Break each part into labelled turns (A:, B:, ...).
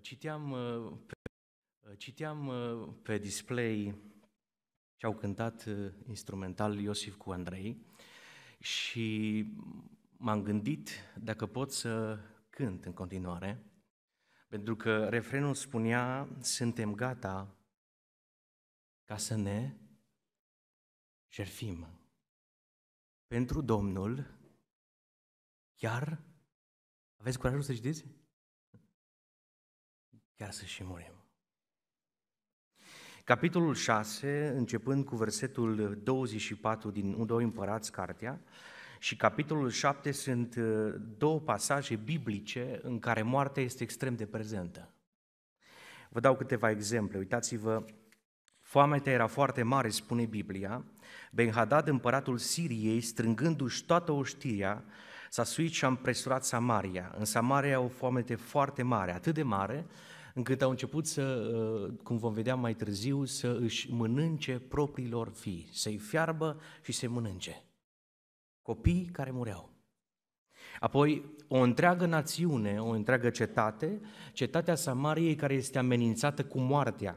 A: Citeam uh, pe, uh, citeam uh, pe display ce au cântat instrumental Iosif cu Andrei și m-am gândit dacă pot să cânt în continuare, pentru că refrenul spunea, suntem gata ca să ne șerfim pentru Domnul, chiar aveți curajul să știți? chiar să și murim. Capitolul 6, începând cu versetul 24 din 2 Împărați, cartea, și capitolul 7 sunt uh, două pasaje biblice în care moartea este extrem de prezentă. Vă dau câteva exemple. Uitați-vă, foamea era foarte mare, spune Biblia. Benhadad, împăratul Siriei, strângându-și toată oștirea, s-a suit și a împresurat Samaria. În Samaria o foamete foarte mare, atât de mare, încât au început să, uh, cum vom vedea mai târziu, să își mănânce propriilor fii, să-i fiarbă și să-i mănânce. Copii care mureau. Apoi, o întreagă națiune, o întreagă cetate, cetatea Samariei care este amenințată cu moartea.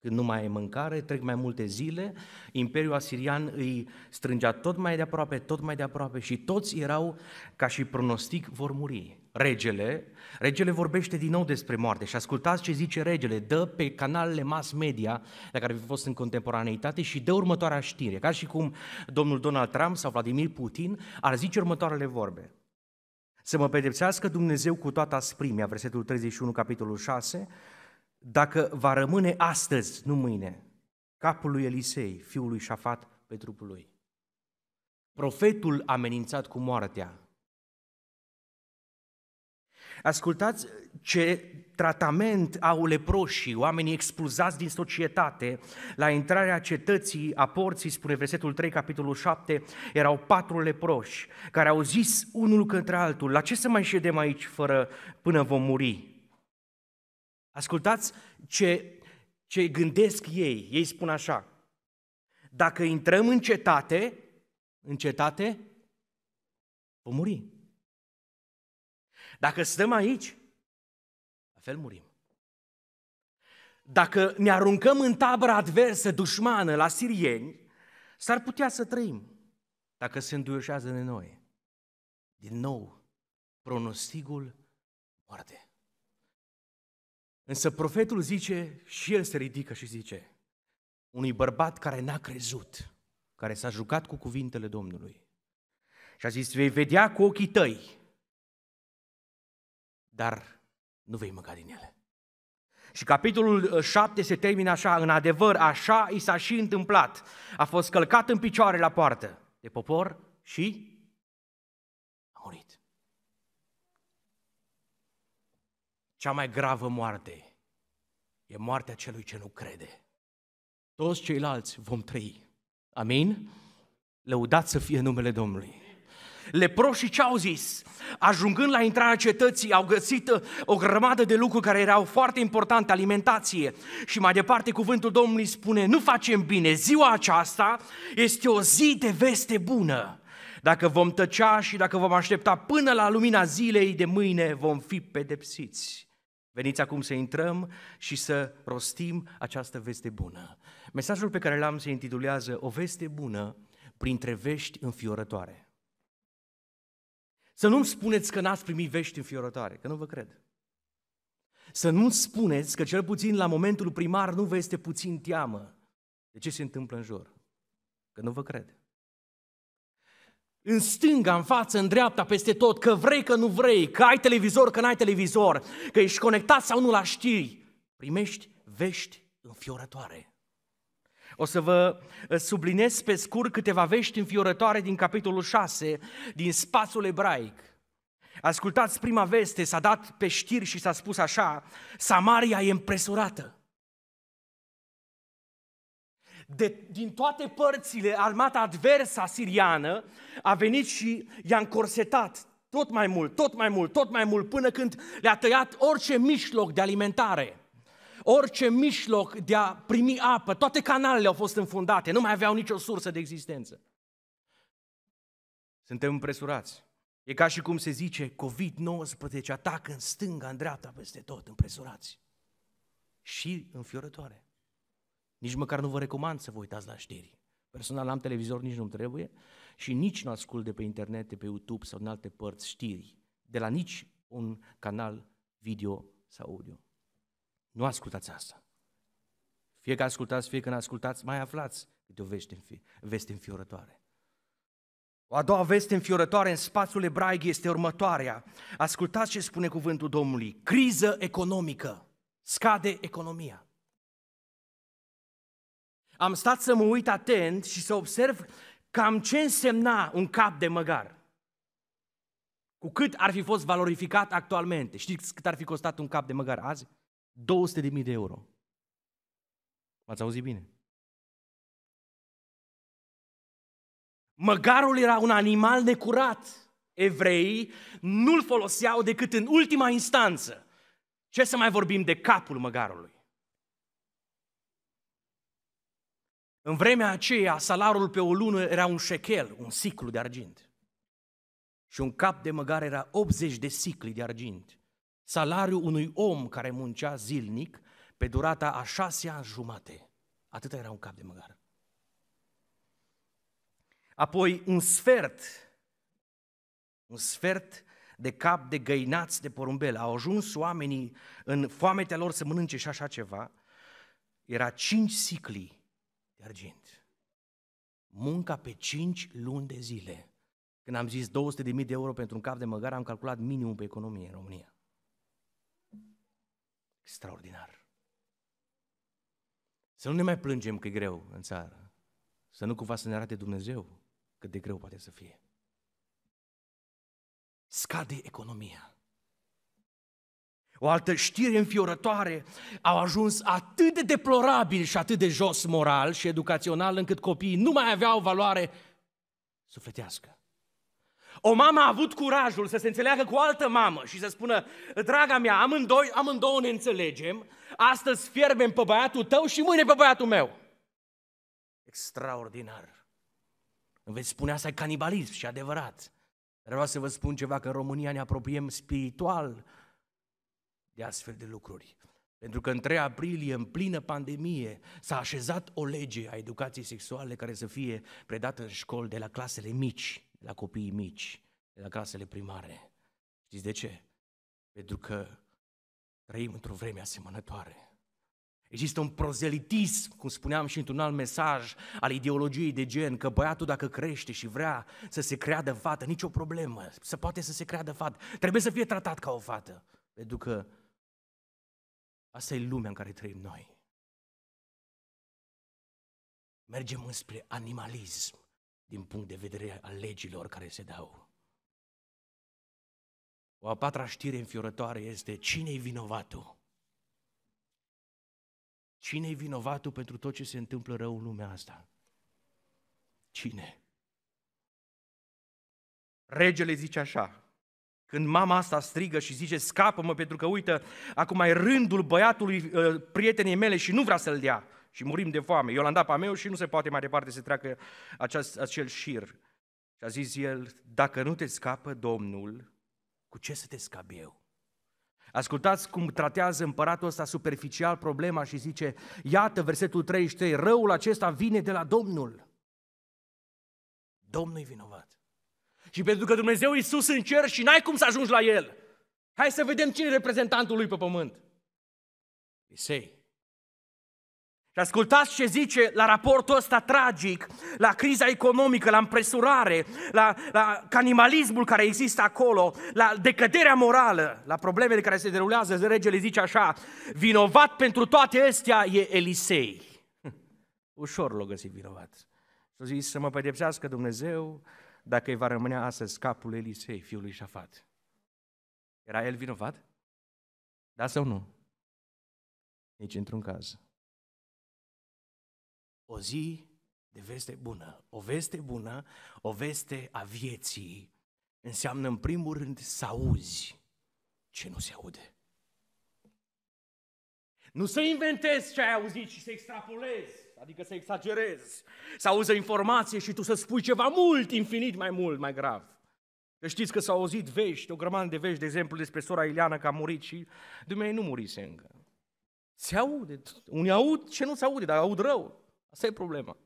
A: Când nu mai e mâncare, trec mai multe zile, Imperiul Asirian îi strângea tot mai de aproape, tot mai de aproape și toți erau, ca și pronostic, vor muri regele, regele vorbește din nou despre moarte și ascultați ce zice regele, dă pe canalele mass media la care vi fost în contemporaneitate și dă următoarea știre, ca și cum domnul Donald Trump sau Vladimir Putin ar zice următoarele vorbe. Să mă pedepsească Dumnezeu cu toată asprimea, versetul 31, capitolul 6, dacă va rămâne astăzi, nu mâine, capul lui Elisei, fiul lui Șafat, pe trupul lui. Profetul amenințat cu moartea Ascultați ce tratament au leproșii, oamenii expulzați din societate. La intrarea cetății, a porții, spune versetul 3, capitolul 7, erau patru leproși care au zis unul către altul, la ce să mai ședem aici fără până vom muri? Ascultați ce, ce gândesc ei. Ei spun așa, dacă intrăm în cetate, în cetate, vom muri. Dacă stăm aici, la fel murim. Dacă ne aruncăm în tabără adversă, dușmană, la sirieni, s-ar putea să trăim dacă se înduioșează de noi. Din nou, pronosticul moarte. Însă profetul zice, și el se ridică și zice, unui bărbat care n-a crezut, care s-a jucat cu cuvintele Domnului. Și a zis, vei vedea cu ochii tăi dar nu vei mânca din ele. Și capitolul 7 uh, se termină așa, în adevăr, așa i s-a și întâmplat. A fost călcat în picioare la poartă de popor și a murit. Cea mai gravă moarte e moartea celui ce nu crede. Toți ceilalți vom trăi. Amin? Lăudați să fie numele Domnului. Leproșii ce au zis? Ajungând la intrarea cetății, au găsit uh, o grămadă de lucruri care erau foarte importante, alimentație. Și mai departe, cuvântul Domnului spune, nu facem bine, ziua aceasta este o zi de veste bună. Dacă vom tăcea și dacă vom aștepta până la lumina zilei de mâine, vom fi pedepsiți. Veniți acum să intrăm și să rostim această veste bună. Mesajul pe care l-am se intitulează O veste bună printre vești înfiorătoare. Să nu-mi spuneți că n-ați primit vești înfiorătoare, că nu vă cred. Să nu spuneți că cel puțin la momentul primar nu vă este puțin teamă de ce se întâmplă în jur, că nu vă cred. În stânga, în față, în dreapta, peste tot, că vrei, că nu vrei, că ai televizor, că n-ai televizor, că ești conectat sau nu la știri, primești vești înfiorătoare. O să vă uh, sublinez pe scurt câteva vești înfiorătoare din capitolul 6, din spațiul ebraic. Ascultați prima veste, s-a dat pe știri și s-a spus așa, Samaria e împresurată. De, din toate părțile, armata adversă siriană a venit și i-a încorsetat tot mai mult, tot mai mult, tot mai mult, până când le-a tăiat orice mișloc de alimentare orice mișloc de a primi apă, toate canalele au fost înfundate, nu mai aveau nicio sursă de existență. Suntem împresurați. E ca și cum se zice, COVID-19 atacă în stânga, în dreapta, peste tot, împresurați. Și înfiorătoare. Nici măcar nu vă recomand să vă uitați la știri. Personal am televizor, nici nu-mi trebuie și nici nu ascult de pe internet, de pe YouTube sau în alte părți știri, de la nici un canal video sau audio. Nu ascultați asta. Fie că ascultați, fie că nu ascultați, mai aflați câte o veste, înfi- veste înfiorătoare. O a doua veste înfiorătoare în spațiul ebraic este următoarea. Ascultați ce spune cuvântul Domnului. Criză economică. Scade economia. Am stat să mă uit atent și să observ cam ce însemna un cap de măgar. Cu cât ar fi fost valorificat actualmente. Știți cât ar fi costat un cap de măgar azi? 200.000 de euro. V-ați auzit bine? Măgarul era un animal necurat. Evreii nu-l foloseau decât în ultima instanță. Ce să mai vorbim de capul măgarului? În vremea aceea, salarul pe o lună era un șechel, un siclu de argint. Și un cap de măgar era 80 de sicli de argint salariul unui om care muncea zilnic pe durata a șase ani jumate. Atât era un cap de măgar. Apoi un sfert, un sfert de cap de găinați de porumbel. Au ajuns oamenii în foametea lor să mănânce și așa ceva. Era cinci sicli de argint. Munca pe cinci luni de zile. Când am zis 200.000 de euro pentru un cap de măgar, am calculat minimum pe economie în România. Extraordinar. Să nu ne mai plângem că e greu în țară. Să nu cumva să ne arate Dumnezeu cât de greu poate să fie. Scade economia. O altă știre înfiorătoare, au ajuns atât de deplorabil și atât de jos moral și educațional încât copiii nu mai aveau valoare sufletească. O mamă a avut curajul să se înțeleagă cu o altă mamă și să spună, draga mea, amândoi, amândouă ne înțelegem, astăzi fierbem pe băiatul tău și mâine pe băiatul meu. Extraordinar. Îmi veți spune asta e canibalism și adevărat. Dar vreau să vă spun ceva, că în România ne apropiem spiritual de astfel de lucruri. Pentru că în 3 aprilie, în plină pandemie, s-a așezat o lege a educației sexuale care să fie predată în școli de la clasele mici la copiii mici, la casele primare. Știți de ce? Pentru că trăim într-o vreme asemănătoare. Există un prozelitism, cum spuneam și într-un alt mesaj, al ideologiei de gen, că băiatul dacă crește și vrea să se creadă fată, nicio problemă, să poate să se creadă fată, trebuie să fie tratat ca o fată. Pentru că asta e lumea în care trăim noi. Mergem înspre animalism din punct de vedere al legilor care se dau. O a patra știre înfiorătoare este cine-i vinovatul? Cine-i vinovatul pentru tot ce se întâmplă rău în lumea asta? Cine? Regele zice așa, când mama asta strigă și zice, scapă-mă pentru că, uite, acum e rândul băiatului uh, prietenii mele și nu vrea să-l dea și murim de foame. Eu l-am dat pe meu și nu se poate mai departe să treacă aceast, acel șir. Și a zis el, dacă nu te scapă Domnul, cu ce să te scap eu? Ascultați cum tratează împăratul ăsta superficial problema și zice, iată versetul 33, răul acesta vine de la Domnul. Domnul e vinovat. Și pentru că Dumnezeu e sus în cer și n-ai cum să ajungi la El. Hai să vedem cine e reprezentantul lui pe pământ. Isei. Și ascultați ce zice la raportul ăsta tragic, la criza economică, la împresurare, la, la canimalismul care există acolo, la decăderea morală, la problemele care se derulează, regele zice așa, vinovat pentru toate astea e Elisei. Ușor l-a găsit vinovat. Și a zis să mă pedepsească Dumnezeu dacă îi va rămâne astăzi capul Elisei, fiul lui Șafat. Era el vinovat? Da sau nu? Nici într-un caz o zi de veste bună. O veste bună, o veste a vieții, înseamnă în primul rând să auzi ce nu se aude. Nu să inventezi ce ai auzit și să extrapolezi, adică să exagerezi, să auzi informație și tu să spui ceva mult, infinit mai mult, mai grav. Că știți că s-au auzit vești, o grămadă de vești, de exemplu, despre sora Ileana că a murit și Dumnezeu nu murise încă. Se aude, unii aud ce nu se aude, dar aud rău. Asta e problema.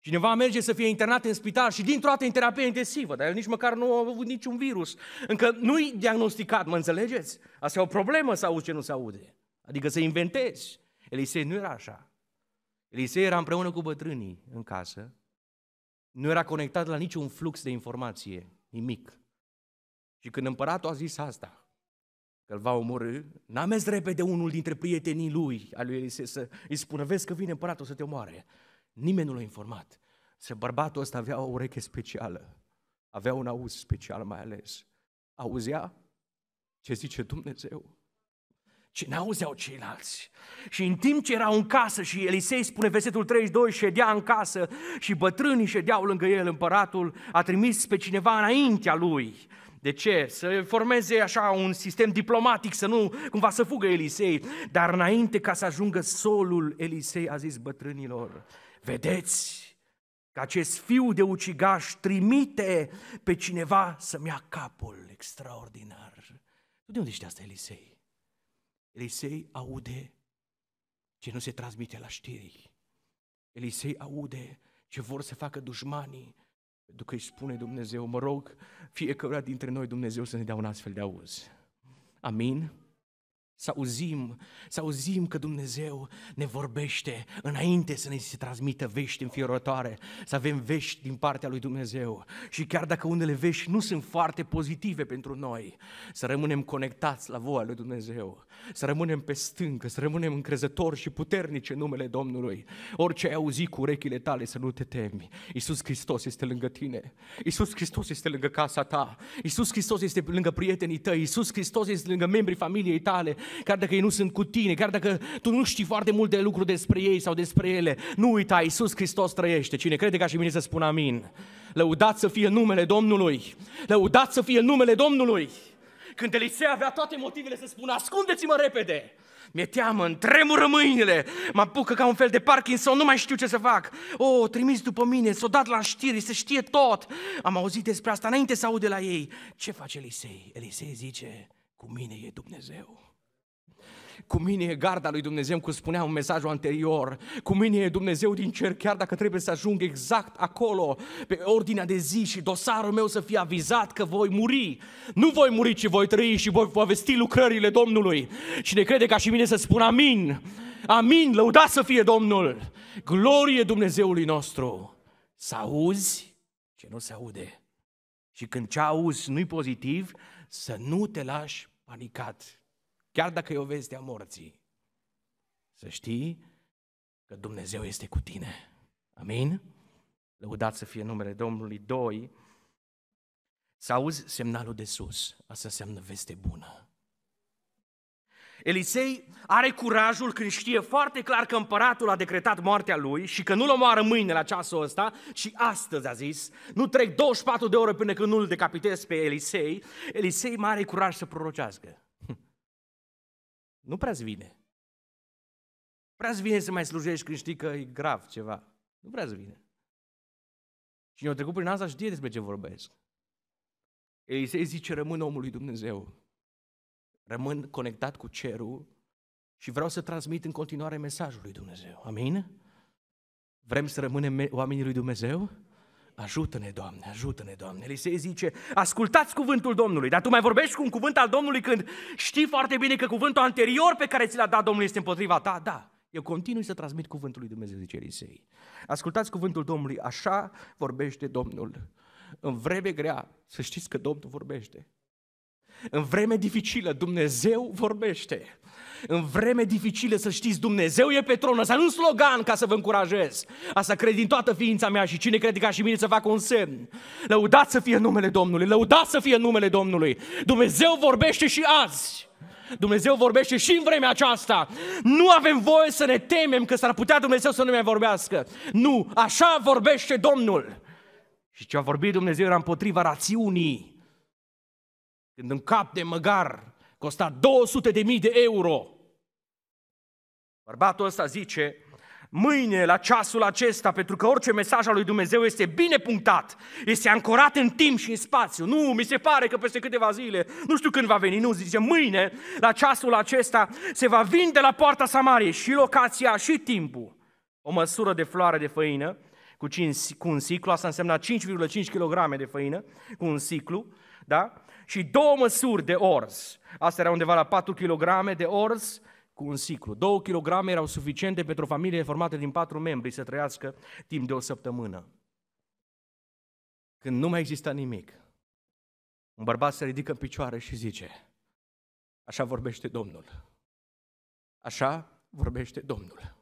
A: Cineva merge să fie internat în spital și dintr-o dată în terapie intensivă, dar el nici măcar nu a avut niciun virus. Încă nu-i diagnosticat, mă înțelegeți? Asta e o problemă să auzi ce nu se aude. Adică să inventezi. Elisei nu era așa. Elisei era împreună cu bătrânii în casă, nu era conectat la niciun flux de informație, nimic. Și când împăratul a zis asta, că îl va omorâ, n-a mers repede unul dintre prietenii lui, al lui Elisei, să îi spună, vezi că vine împăratul să te omoare. Nimeni nu l-a informat. Se bărbatul ăsta avea o ureche specială, avea un auz special mai ales. Auzea ce zice Dumnezeu ce n-auzeau ceilalți. Și în timp ce erau în casă și Elisei spune versetul 32, ședea în casă și bătrânii ședeau lângă el, împăratul a trimis pe cineva înaintea lui de ce? Să formeze așa un sistem diplomatic, să nu cumva să fugă Elisei. Dar înainte ca să ajungă solul, Elisei a zis bătrânilor, vedeți că acest fiu de ucigaș trimite pe cineva să-mi ia capul extraordinar. De unde știe asta Elisei? Elisei aude ce nu se transmite la știri. Elisei aude ce vor să facă dușmanii pentru că îi spune Dumnezeu, mă rog, fiecare dintre noi Dumnezeu să ne dea un astfel de auz. Amin? Să auzim, să auzim că Dumnezeu ne vorbește înainte să ne se transmită vești înfiorătoare, să avem vești din partea lui Dumnezeu. Și chiar dacă unele vești nu sunt foarte pozitive pentru noi, să rămânem conectați la voia lui Dumnezeu, să rămânem pe stâncă, să rămânem încrezători și puternici în numele Domnului. Orice ai auzit cu urechile tale, să nu te temi. Iisus Hristos este lângă tine. Iisus Hristos este lângă casa ta. Iisus Hristos este lângă prietenii tăi. Iisus Hristos este lângă membrii familiei tale chiar dacă ei nu sunt cu tine, chiar dacă tu nu știi foarte multe lucruri despre ei sau despre ele. Nu uita, Iisus Hristos trăiește. Cine crede ca și mine să spun amin. Lăudați să fie numele Domnului. Lăudați să fie numele Domnului. Când Elisei avea toate motivele să spună, ascundeți-mă repede. Mi-e teamă, îmi tremură mâinile, mă apucă ca un fel de Parkinson, nu mai știu ce să fac. O, oh, trimis după mine, s-o dat la știri, se știe tot. Am auzit despre asta înainte să aud de la ei. Ce face Elisei? Elisei zice, cu mine e Dumnezeu cu mine e garda lui Dumnezeu, cum spunea un mesajul anterior, cu mine e Dumnezeu din cer, chiar dacă trebuie să ajung exact acolo, pe ordinea de zi și dosarul meu să fie avizat că voi muri. Nu voi muri, ci voi trăi și voi povesti lucrările Domnului. Și ne crede ca și mine să spun amin. Amin, lăuda să fie Domnul. Glorie Dumnezeului nostru. Să auzi ce nu se aude. Și când ce auzi nu-i pozitiv, să nu te lași panicat. Chiar dacă e o veste a morții, să știi că Dumnezeu este cu tine. Amin? Lăudați să fie numele Domnului. 2. Să auzi semnalul de sus. Asta înseamnă veste bună. Elisei are curajul când știe foarte clar că împăratul a decretat moartea lui și că nu-l omoară mâine la ceasul ăsta și astăzi a zis, nu trec 24 de ore până când nu-l decapitez pe Elisei, Elisei mai are curaj să prorocească. Nu prea-ți vine. Prea-ți vine să mai slujești când știi că e grav ceva. Nu prea-ți vine. Cine a trecut prin asta știe despre ce vorbesc. Elisei zice, rămân omul lui Dumnezeu. Rămân conectat cu cerul și vreau să transmit în continuare mesajul lui Dumnezeu. Amin? Vrem să rămânem oamenii lui Dumnezeu? Ajută-ne, Doamne, ajută-ne, Doamne. se zice, ascultați cuvântul Domnului, dar tu mai vorbești cu un cuvânt al Domnului când știi foarte bine că cuvântul anterior pe care ți l-a dat Domnul este împotriva ta? Da, eu continui să transmit cuvântul lui Dumnezeu, zice Elisei. Ascultați cuvântul Domnului, așa vorbește Domnul. În vreme grea, să știți că Domnul vorbește. În vreme dificilă, Dumnezeu vorbește. În vreme dificile să știți, Dumnezeu e pe tron. Asta nu slogan ca să vă încurajez. Asta cred din toată ființa mea și cine crede ca și mine să facă un semn. Lăudați să fie numele Domnului, lăudați să fie numele Domnului. Dumnezeu vorbește și azi. Dumnezeu vorbește și în vremea aceasta. Nu avem voie să ne temem că s-ar putea Dumnezeu să nu mai vorbească. Nu, așa vorbește Domnul. Și ce a vorbit Dumnezeu era împotriva rațiunii când un cap de măgar costa 200 de mii de euro, bărbatul ăsta zice, mâine, la ceasul acesta, pentru că orice mesaj al lui Dumnezeu este bine punctat, este ancorat în timp și în spațiu. Nu, mi se pare că peste câteva zile, nu știu când va veni, nu, zice, mâine, la ceasul acesta, se va vinde la poarta Samariei și locația și timpul. O măsură de floare de făină cu, cinci, cu un ciclu, asta însemna 5,5 kg de făină cu un ciclu, da? și două măsuri de orz. Asta era undeva la 4 kg de orz cu un siclu. 2 kg erau suficiente pentru o familie formată din patru membri să trăiască timp de o săptămână. Când nu mai exista nimic, un bărbat se ridică în picioare și zice, așa vorbește Domnul. Așa vorbește Domnul.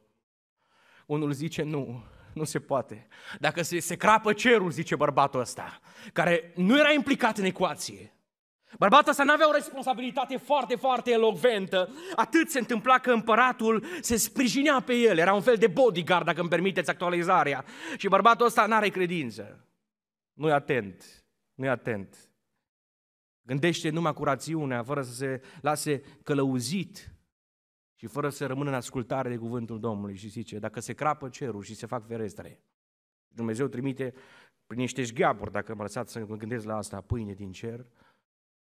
A: Unul zice, nu, nu se poate. Dacă se, se crapă cerul, zice bărbatul ăsta, care nu era implicat în ecuație, Bărbatul ăsta nu avea o responsabilitate foarte, foarte elocventă. Atât se întâmpla că împăratul se sprijinea pe el. Era un fel de bodyguard, dacă îmi permiteți actualizarea. Și bărbatul ăsta nu are credință. nu e atent. nu e atent. Gândește numai cu rațiunea, fără să se lase călăuzit și fără să rămână în ascultare de cuvântul Domnului. Și zice, dacă se crapă cerul și se fac ferestre, Dumnezeu trimite prin niște șgheaburi, dacă mă lăsați să mă gândesc la asta, pâine din cer,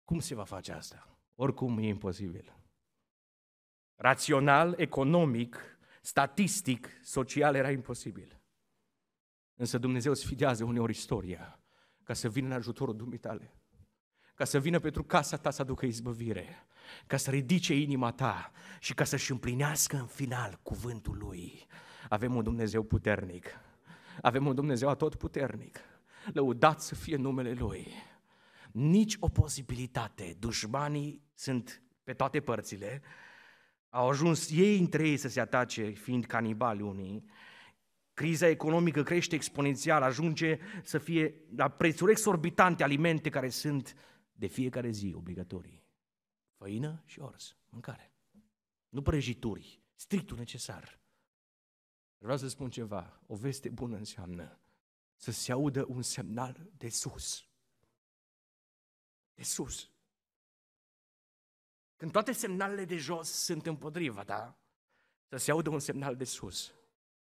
A: cum se va face asta? Oricum e imposibil. Rațional, economic, statistic, social era imposibil. Însă Dumnezeu sfidează uneori istoria ca să vină în ajutorul dumitale, ca să vină pentru casa ta să aducă izbăvire, ca să ridice inima ta și ca să-și împlinească în final cuvântul Lui. Avem un Dumnezeu puternic, avem un Dumnezeu puternic, lăudat să fie numele Lui nici o posibilitate. Dușmanii sunt pe toate părțile, au ajuns ei între ei să se atace, fiind canibali unii, Criza economică crește exponențial, ajunge să fie la prețuri exorbitante alimente care sunt de fiecare zi obligatorii. Făină și ors, mâncare. Nu prăjituri, strictul necesar. Vreau să spun ceva, o veste bună înseamnă să se audă un semnal de sus de sus. Când toate semnalele de jos sunt împotriva ta, să se audă un semnal de sus.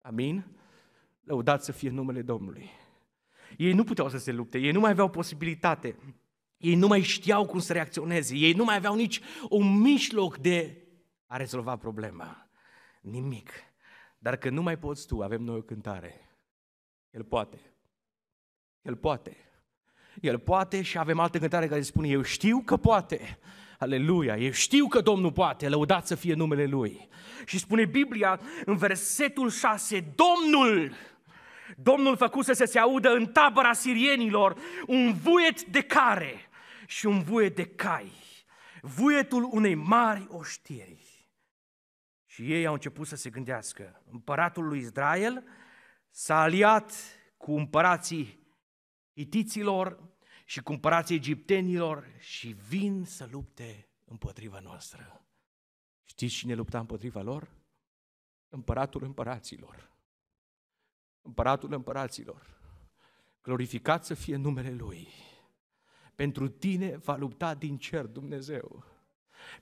A: Amin? Lăudați să fie numele Domnului. Ei nu puteau să se lupte, ei nu mai aveau posibilitate. Ei nu mai știau cum să reacționeze, ei nu mai aveau nici un mijloc de a rezolva problema. Nimic. Dar că nu mai poți tu, avem noi o cântare. El poate. El poate. El poate și avem altă cântare care spune, eu știu că poate. Aleluia, eu știu că Domnul poate, lăudat să fie numele Lui. Și spune Biblia în versetul 6, Domnul, Domnul făcuse să se audă în tabăra sirienilor un vuiet de care și un vuiet de cai, vuietul unei mari oștiri. Și ei au început să se gândească. Împăratul lui Israel s-a aliat cu împărații itiților și cumpărați egiptenilor și vin să lupte împotriva noastră. Știți cine lupta împotriva lor? Împăratul împăraților. Împăratul împăraților. Glorificat să fie numele Lui. Pentru tine va lupta din cer Dumnezeu.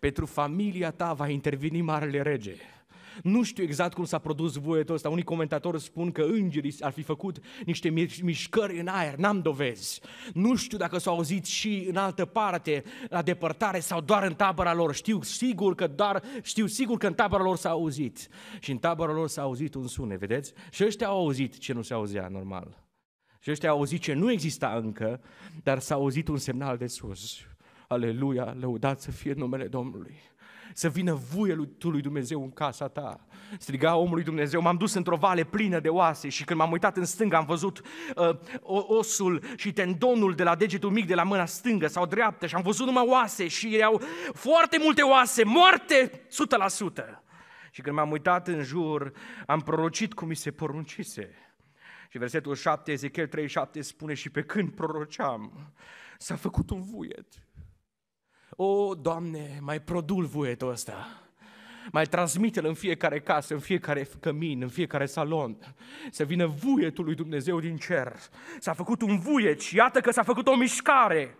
A: Pentru familia ta va interveni Marele Rege. Nu știu exact cum s-a produs vuietul ăsta. Unii comentatori spun că îngerii ar fi făcut niște mișcări în aer. N-am dovezi. Nu știu dacă s-au auzit și în altă parte, la depărtare sau doar în tabăra lor. Știu sigur că doar, știu sigur că în tabăra lor s-a auzit. Și în tabăra lor s-a auzit un sunet, vedeți? Și ăștia au auzit ce nu se auzea normal. Și ăștia au auzit ce nu exista încă, dar s-a auzit un semnal de sus. Aleluia, lăudați să fie numele Domnului să vină vuie tu lui Dumnezeu în casa ta. Striga omului Dumnezeu, m-am dus într-o vale plină de oase și când m-am uitat în stânga am văzut uh, osul și tendonul de la degetul mic de la mâna stângă sau dreaptă și am văzut numai oase și erau foarte multe oase, moarte 100%. Și când m-am uitat în jur, am prorocit cum mi se poruncise. Și versetul 7, Ezechiel 37 spune, și pe când proroceam, s-a făcut un vuiet o, Doamne, mai produl vuietul ăsta. Mai transmite-l în fiecare casă, în fiecare cămin, în fiecare salon. Să vină vuietul lui Dumnezeu din cer. S-a făcut un vuiet și iată că s-a făcut o mișcare.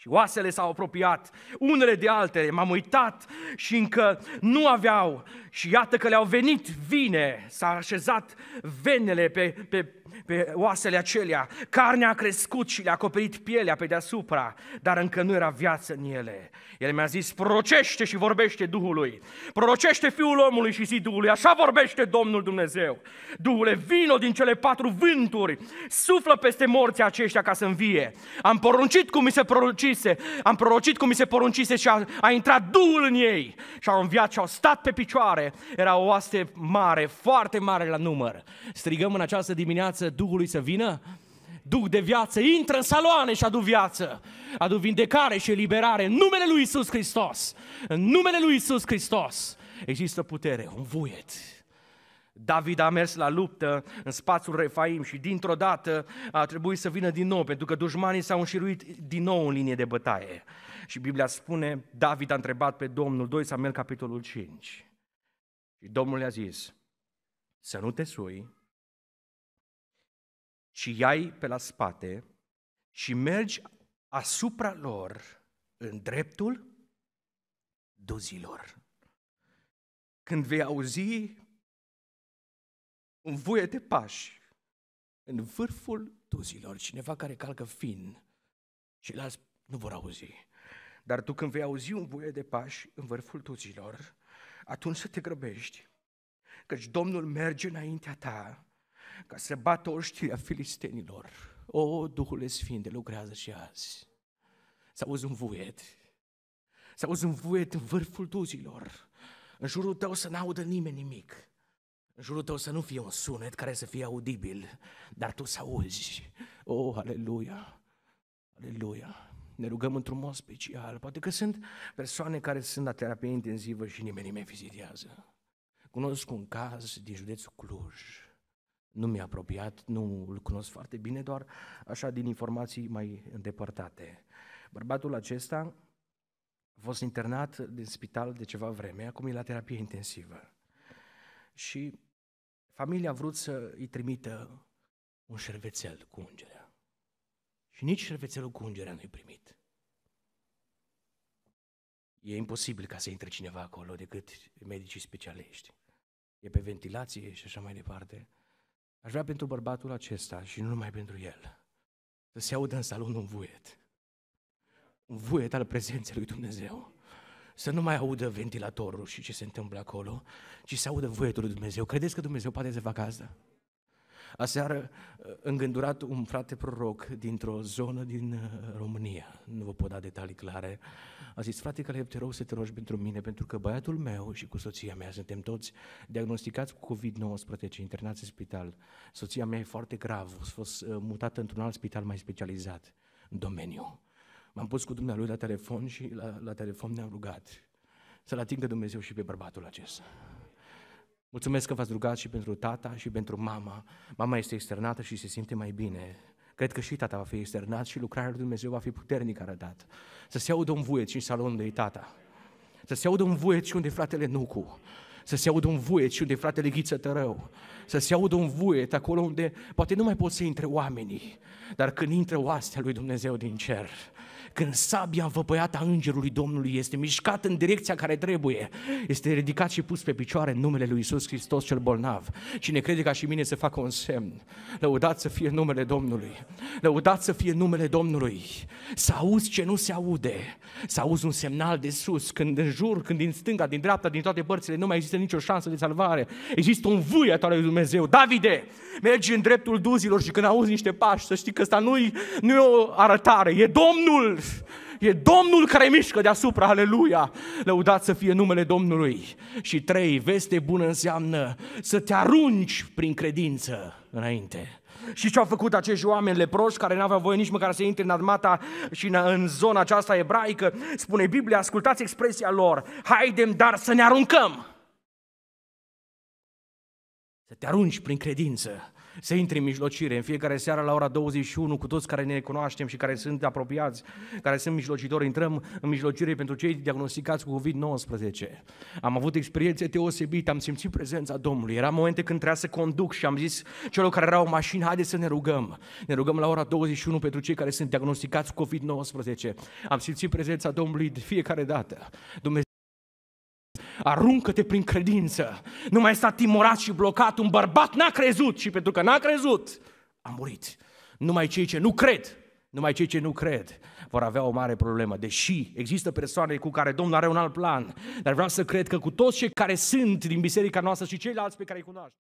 A: Și oasele s-au apropiat unele de altele, m-am uitat și încă nu aveau. Și iată că le-au venit vine, s-a așezat venele pe, pe, pe oasele acelea, carnea a crescut și le-a acoperit pielea pe deasupra, dar încă nu era viață în ele. El mi-a zis, prorocește și vorbește Duhului, prorocește Fiul omului și zi Duhului, așa vorbește Domnul Dumnezeu. Duhule, vino din cele patru vânturi, suflă peste morții aceștia ca să învie. Am poruncit cum mi se porunci poruncise, am prorocit cum mi se poruncise și a, a intrat Duhul în ei și au înviat și au stat pe picioare. Era o oaste mare, foarte mare la număr. Strigăm în această dimineață Duhului să vină? Duh de viață, intră în saloane și adu viață, adu vindecare și eliberare în numele lui Isus Hristos, în numele lui Isus Hristos. Există putere, un vuiet, David a mers la luptă în spațiul Refaim și dintr-o dată a trebuit să vină din nou, pentru că dușmanii s-au înșiruit din nou în linie de bătaie. Și Biblia spune, David a întrebat pe Domnul 2 Samuel capitolul 5. Și Domnul i a zis, să nu te sui, ci iai pe la spate și mergi asupra lor în dreptul duzilor. Când vei auzi un vuiet de pași în vârful tuzilor, cineva care calcă fin și las nu vor auzi. Dar tu când vei auzi un vuiet de pași în vârful tuzilor, atunci să te grăbești, căci Domnul merge înaintea ta ca să bată oștirea filistenilor. O, Duhul Sfinte, lucrează și azi. Să auzi un vuiet, să auzi un vuiet în vârful tuzilor, în jurul tău să n-audă nimeni nimic. În jurul tău să nu fie un sunet care să fie audibil, dar tu să auzi. Oh, aleluia! Aleluia! Ne rugăm într-un mod special. Poate că sunt persoane care sunt la terapie intensivă și nimeni nu vizitează. Cunosc un caz din județul Cluj. Nu mi-a apropiat, nu îl cunosc foarte bine, doar așa din informații mai îndepărtate. Bărbatul acesta a fost internat din spital de ceva vreme, acum e la terapie intensivă. Și familia a vrut să îi trimită un șervețel cu ungerea. Și nici șervețelul cu ungerea nu-i primit. E imposibil ca să intre cineva acolo decât medicii specialiști. E pe ventilație și așa mai departe. Aș vrea pentru bărbatul acesta și nu numai pentru el să se audă în salon un vuiet. Un vuiet al prezenței lui Dumnezeu să nu mai audă ventilatorul și ce se întâmplă acolo, ci să audă voietul lui Dumnezeu. Credeți că Dumnezeu poate să facă asta? Aseară îngândurat un frate proroc dintr-o zonă din uh, România, nu vă pot da detalii clare, a zis, frate Caleb, te rog să te rogi pentru mine, pentru că băiatul meu și cu soția mea suntem toți diagnosticați cu COVID-19, internați în spital. Soția mea e foarte grav, a fost uh, mutată într-un alt spital mai specializat în domeniu. M-am pus cu dumnealui la telefon și la, la telefon ne-am rugat să-L atingă Dumnezeu și pe bărbatul acesta. Mulțumesc că v-ați rugat și pentru tata și pentru mama. Mama este externată și se simte mai bine. Cred că și tata va fi externat și lucrarea lui Dumnezeu va fi puternic arătat. Să se audă un vuiet și în salon de tata. Să se audă un vuiet și unde fratele Nucu să se audă un vuiet și unde fratele ghiță tărău, să se audă un vuiet acolo unde poate nu mai pot să intre oamenii, dar când intră oastea lui Dumnezeu din cer, când sabia învăpăiată a Îngerului Domnului este mișcat în direcția care trebuie, este ridicat și pus pe picioare în numele Lui Isus Hristos cel bolnav. Cine crede ca și mine să facă un semn, lăudați să fie numele Domnului, lăudați să fie numele Domnului, să auzi ce nu se aude, să auzi un semnal de sus, când în jur, când din stânga, din dreapta, din toate părțile, nu mai există nicio șansă de salvare, există un vâiet al lui Dumnezeu. Davide, mergi în dreptul duzilor și când auzi niște pași, să știi că asta nu-i, nu e o arătare, e Domnul! E Domnul care mișcă deasupra, aleluia! Lăudat să fie numele Domnului. Și trei, veste bună înseamnă să te arunci prin credință înainte. Și ce au făcut acești oameni leproși care n aveau voie nici măcar să intre în armata și în, în zona aceasta ebraică? Spune Biblia, ascultați expresia lor, haidem dar să ne aruncăm! Să te arunci prin credință să intri în mijlocire în fiecare seară la ora 21 cu toți care ne cunoaștem și care sunt apropiați, care sunt mijlocitori, intrăm în mijlocire pentru cei diagnosticați cu COVID-19. Am avut experiențe deosebite, am simțit prezența Domnului. Era momente când trebuia să conduc și am zis celor care erau în mașină, haideți să ne rugăm. Ne rugăm la ora 21 pentru cei care sunt diagnosticați cu COVID-19. Am simțit prezența Domnului de fiecare dată. Dumnezeu aruncă-te prin credință. Nu mai sta timorat și blocat, un bărbat n-a crezut și pentru că n-a crezut, a murit. Numai cei ce nu cred, numai cei ce nu cred vor avea o mare problemă, deși există persoane cu care Domnul are un alt plan, dar vreau să cred că cu toți cei care sunt din biserica noastră și ceilalți pe care îi cunoaște.